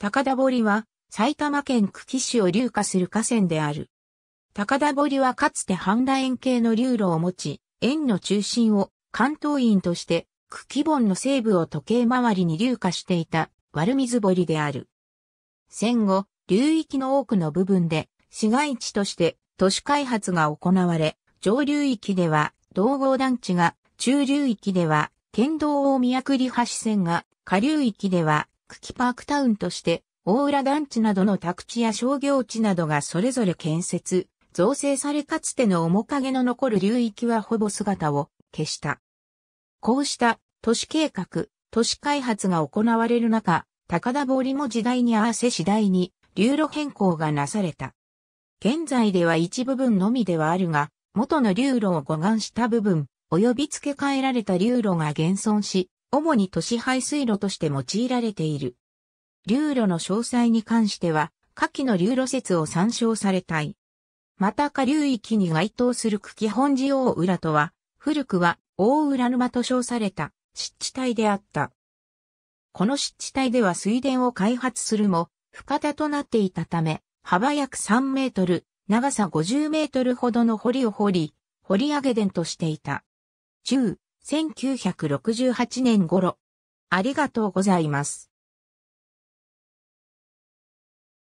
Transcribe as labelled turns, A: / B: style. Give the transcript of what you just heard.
A: 高田堀は埼玉県久喜市を流下する河川である。高田堀
B: はかつて半田円形の流路を持ち、円の中心を関東院として久喜本の西部を時計回りに流下していた悪水堀である。戦後、流域の多くの部分で市街地として都市開発が行われ、上流域では道合団地が、中流域では県道大宮栗橋線が、下流域ではキパークタウンとして、大浦団地などの宅地や商業地などがそれぞれ建設、造成されかつての面影の残る流域はほぼ姿を消した。こうした都市計画、都市開発が行われる中、高田堀も時代に合わせ次第に流路変更がなされた。現在では一部分のみではあるが、元の流路を護岸した部分、及び付け替えられた流路が現存し、主に都市排水路として用いられている。流路の詳細に関しては、下記の流路説を参照されたい。また下流域に該当する茎基本寺大浦とは、古くは大浦沼と称された湿地帯であった。この湿地帯では水田を開発するも、深田となっていたため、幅約3メートル、長さ50メートルほどの堀を掘り、掘り上げ田としていた。中、1968
A: 年頃。ありがとうございます。